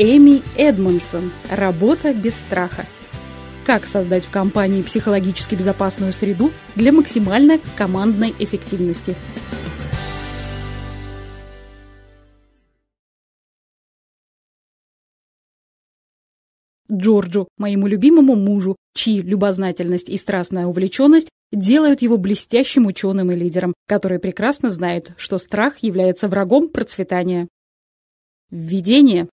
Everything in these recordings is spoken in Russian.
Эми Эдмонсон «Работа без страха». Как создать в компании психологически безопасную среду для максимально командной эффективности? Джорджу, моему любимому мужу, чьи любознательность и страстная увлеченность делают его блестящим ученым и лидером, который прекрасно знает, что страх является врагом процветания. Введение.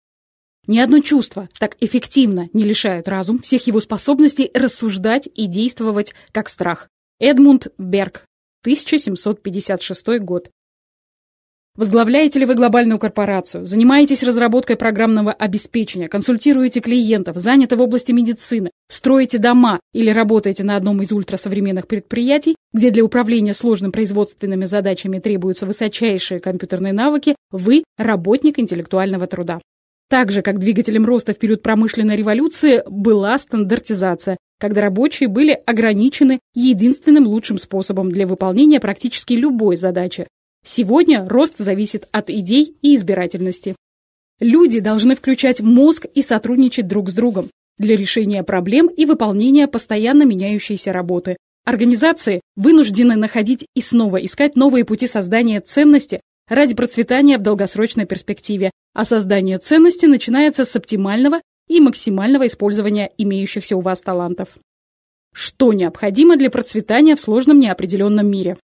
Ни одно чувство так эффективно не лишает разум всех его способностей рассуждать и действовать как страх. Эдмунд Берг, 1756 год. Возглавляете ли вы глобальную корпорацию, занимаетесь разработкой программного обеспечения, консультируете клиентов, заняты в области медицины, строите дома или работаете на одном из ультрасовременных предприятий, где для управления сложными производственными задачами требуются высочайшие компьютерные навыки, вы – работник интеллектуального труда. Так же, как двигателем роста в период промышленной революции была стандартизация, когда рабочие были ограничены единственным лучшим способом для выполнения практически любой задачи. Сегодня рост зависит от идей и избирательности. Люди должны включать мозг и сотрудничать друг с другом для решения проблем и выполнения постоянно меняющейся работы. Организации вынуждены находить и снова искать новые пути создания ценности ради процветания в долгосрочной перспективе, а создание ценности начинается с оптимального и максимального использования имеющихся у вас талантов. Что необходимо для процветания в сложном неопределенном мире?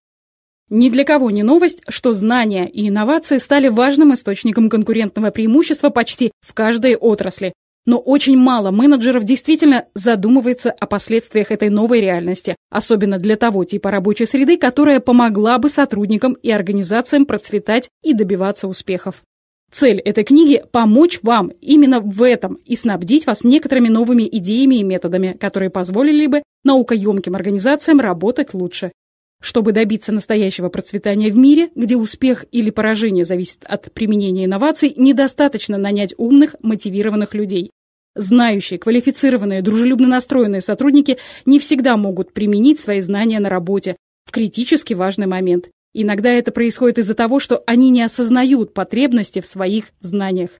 Ни для кого не новость, что знания и инновации стали важным источником конкурентного преимущества почти в каждой отрасли, но очень мало менеджеров действительно задумывается о последствиях этой новой реальности, особенно для того типа рабочей среды, которая помогла бы сотрудникам и организациям процветать и добиваться успехов. Цель этой книги – помочь вам именно в этом и снабдить вас некоторыми новыми идеями и методами, которые позволили бы наукоемким организациям работать лучше чтобы добиться настоящего процветания в мире, где успех или поражение зависит от применения инноваций, недостаточно нанять умных, мотивированных людей. Знающие, квалифицированные, дружелюбно настроенные сотрудники не всегда могут применить свои знания на работе в критически важный момент. Иногда это происходит из-за того, что они не осознают потребности в своих знаниях.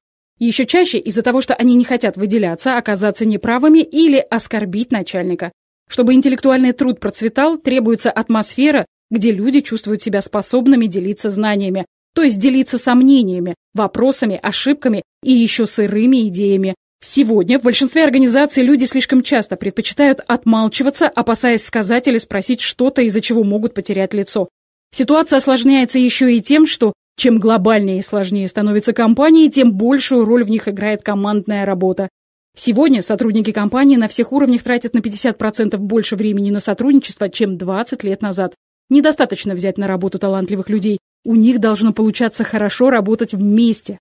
Еще чаще из-за того, что они не хотят выделяться, оказаться неправыми или оскорбить начальника. Чтобы интеллектуальный труд процветал, требуется атмосфера, где люди чувствуют себя способными делиться знаниями, то есть делиться сомнениями, вопросами, ошибками и еще сырыми идеями. Сегодня в большинстве организаций люди слишком часто предпочитают отмалчиваться, опасаясь сказать или спросить что-то, из-за чего могут потерять лицо. Ситуация осложняется еще и тем, что чем глобальнее и сложнее становится компания, тем большую роль в них играет командная работа. Сегодня сотрудники компании на всех уровнях тратят на 50% больше времени на сотрудничество, чем 20 лет назад. Недостаточно взять на работу талантливых людей. У них должно получаться хорошо работать вместе.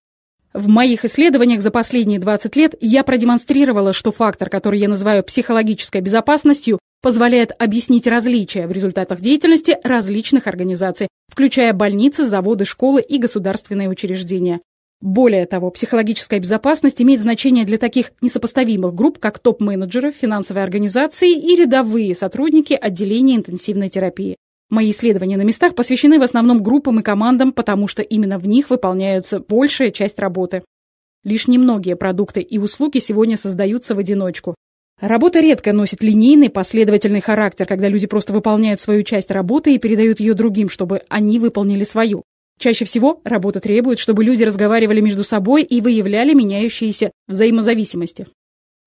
В моих исследованиях за последние 20 лет я продемонстрировала, что фактор, который я называю психологической безопасностью, позволяет объяснить различия в результатах деятельности различных организаций, включая больницы, заводы, школы и государственные учреждения. Более того, психологическая безопасность имеет значение для таких несопоставимых групп, как топ-менеджеры, финансовые организации и рядовые сотрудники отделения интенсивной терапии. Мои исследования на местах посвящены в основном группам и командам, потому что именно в них выполняется большая часть работы. Лишь немногие продукты и услуги сегодня создаются в одиночку. Работа редко носит линейный, последовательный характер, когда люди просто выполняют свою часть работы и передают ее другим, чтобы они выполнили свою. Чаще всего работа требует, чтобы люди разговаривали между собой и выявляли меняющиеся взаимозависимости.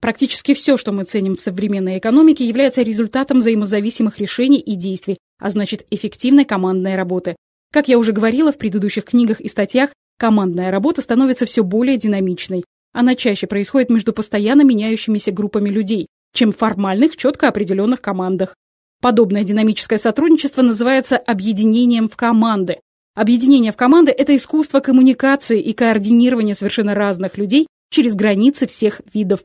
Практически все, что мы ценим в современной экономике, является результатом взаимозависимых решений и действий, а значит эффективной командной работы. Как я уже говорила в предыдущих книгах и статьях, командная работа становится все более динамичной. Она чаще происходит между постоянно меняющимися группами людей, чем в формальных, четко определенных командах. Подобное динамическое сотрудничество называется объединением в команды, Объединение в команды – это искусство коммуникации и координирования совершенно разных людей через границы всех видов.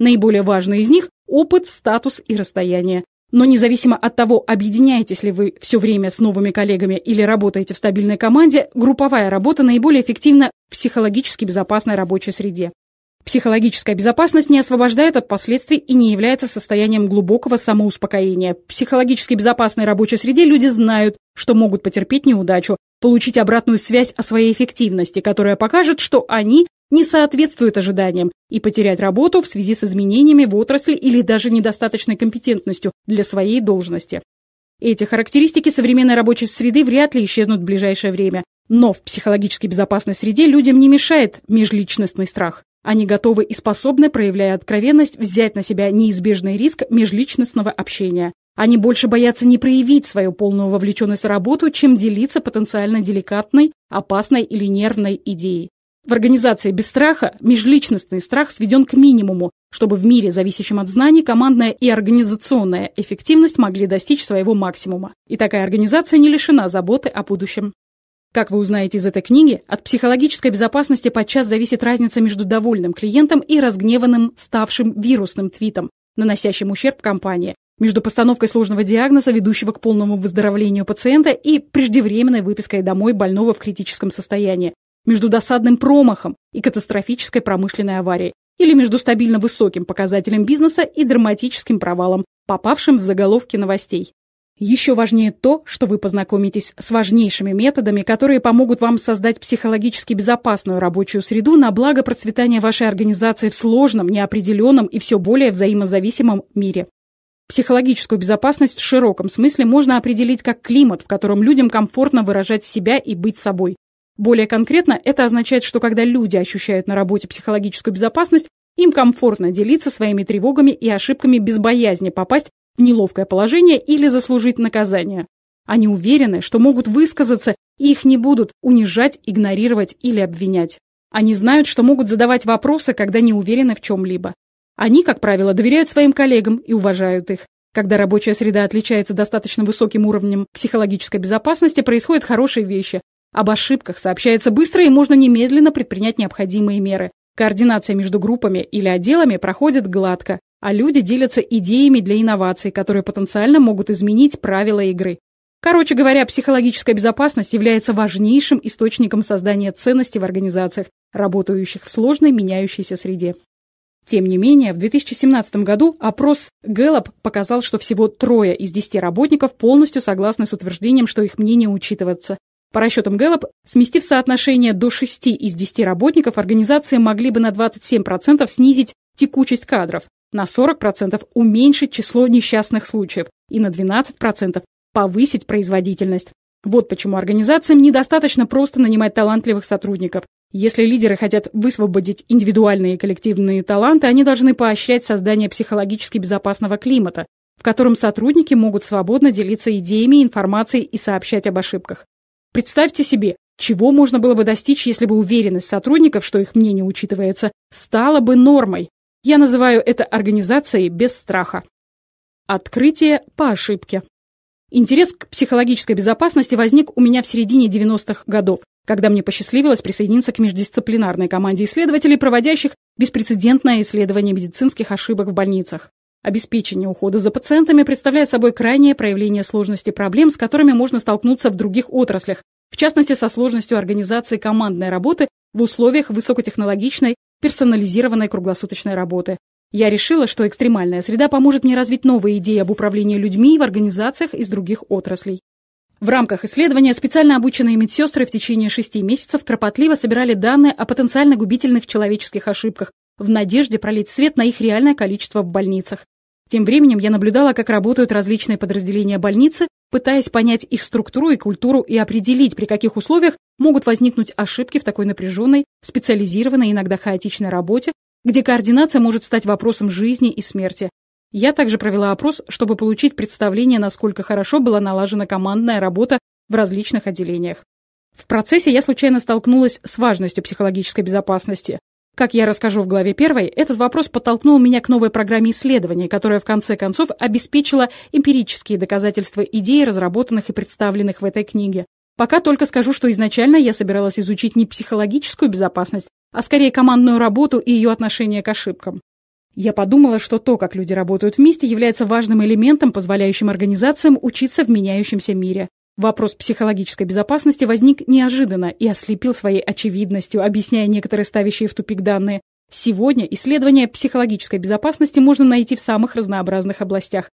Наиболее важные из них – опыт, статус и расстояние. Но независимо от того, объединяетесь ли вы все время с новыми коллегами или работаете в стабильной команде, групповая работа наиболее эффективна в психологически безопасной рабочей среде. Психологическая безопасность не освобождает от последствий и не является состоянием глубокого самоуспокоения. В психологически безопасной рабочей среде люди знают, что могут потерпеть неудачу, получить обратную связь о своей эффективности, которая покажет, что они не соответствуют ожиданиям, и потерять работу в связи с изменениями в отрасли или даже недостаточной компетентностью для своей должности. Эти характеристики современной рабочей среды вряд ли исчезнут в ближайшее время, но в психологически безопасной среде людям не мешает межличностный страх. Они готовы и способны, проявляя откровенность, взять на себя неизбежный риск межличностного общения. Они больше боятся не проявить свою полную вовлеченность в работу, чем делиться потенциально деликатной, опасной или нервной идеей. В организации без страха межличностный страх сведен к минимуму, чтобы в мире, зависящем от знаний, командная и организационная эффективность могли достичь своего максимума. И такая организация не лишена заботы о будущем. Как вы узнаете из этой книги, от психологической безопасности подчас зависит разница между довольным клиентом и разгневанным, ставшим вирусным твитом, наносящим ущерб компании, между постановкой сложного диагноза, ведущего к полному выздоровлению пациента, и преждевременной выпиской домой больного в критическом состоянии, между досадным промахом и катастрофической промышленной аварией, или между стабильно высоким показателем бизнеса и драматическим провалом, попавшим в заголовки новостей. Еще важнее то, что вы познакомитесь с важнейшими методами, которые помогут вам создать психологически безопасную рабочую среду на благо процветания вашей организации в сложном, неопределенном и все более взаимозависимом мире. Психологическую безопасность в широком смысле можно определить как климат, в котором людям комфортно выражать себя и быть собой. Более конкретно, это означает, что когда люди ощущают на работе психологическую безопасность, им комфортно делиться своими тревогами и ошибками без боязни попасть в неловкое положение или заслужить наказание. Они уверены, что могут высказаться, и их не будут унижать, игнорировать или обвинять. Они знают, что могут задавать вопросы, когда не уверены в чем-либо. Они, как правило, доверяют своим коллегам и уважают их. Когда рабочая среда отличается достаточно высоким уровнем психологической безопасности, происходят хорошие вещи. Об ошибках сообщается быстро и можно немедленно предпринять необходимые меры. Координация между группами или отделами проходит гладко, а люди делятся идеями для инноваций, которые потенциально могут изменить правила игры. Короче говоря, психологическая безопасность является важнейшим источником создания ценностей в организациях, работающих в сложной меняющейся среде. Тем не менее, в 2017 году опрос Гэллоп показал, что всего трое из десяти работников полностью согласны с утверждением, что их мнение учитывается. По расчетам Гэллоп, сместив соотношение до 6 из 10 работников, организации могли бы на 27% снизить текучесть кадров, на 40% уменьшить число несчастных случаев и на 12% повысить производительность. Вот почему организациям недостаточно просто нанимать талантливых сотрудников. Если лидеры хотят высвободить индивидуальные и коллективные таланты, они должны поощрять создание психологически безопасного климата, в котором сотрудники могут свободно делиться идеями, информацией и сообщать об ошибках. Представьте себе, чего можно было бы достичь, если бы уверенность сотрудников, что их мнение учитывается, стала бы нормой. Я называю это организацией без страха. Открытие по ошибке. Интерес к психологической безопасности возник у меня в середине 90-х годов, когда мне посчастливилось присоединиться к междисциплинарной команде исследователей, проводящих беспрецедентное исследование медицинских ошибок в больницах. Обеспечение ухода за пациентами представляет собой крайнее проявление сложности проблем, с которыми можно столкнуться в других отраслях, в частности, со сложностью организации командной работы в условиях высокотехнологичной персонализированной круглосуточной работы, я решила, что экстремальная среда поможет мне развить новые идеи об управлении людьми в организациях из других отраслей. В рамках исследования специально обученные медсестры в течение шести месяцев кропотливо собирали данные о потенциально губительных человеческих ошибках в надежде пролить свет на их реальное количество в больницах. Тем временем я наблюдала, как работают различные подразделения больницы, пытаясь понять их структуру и культуру и определить, при каких условиях могут возникнуть ошибки в такой напряженной, специализированной, иногда хаотичной работе, где координация может стать вопросом жизни и смерти. Я также провела опрос, чтобы получить представление, насколько хорошо была налажена командная работа в различных отделениях. В процессе я случайно столкнулась с важностью психологической безопасности. Как я расскажу в главе первой, этот вопрос подтолкнул меня к новой программе исследований, которая в конце концов обеспечила эмпирические доказательства идей, разработанных и представленных в этой книге. Пока только скажу, что изначально я собиралась изучить не психологическую безопасность, а скорее командную работу и ее отношение к ошибкам. Я подумала, что то, как люди работают вместе, является важным элементом, позволяющим организациям учиться в меняющемся мире. Вопрос психологической безопасности возник неожиданно и ослепил своей очевидностью, объясняя некоторые ставящие в тупик данные. Сегодня исследования психологической безопасности можно найти в самых разнообразных областях,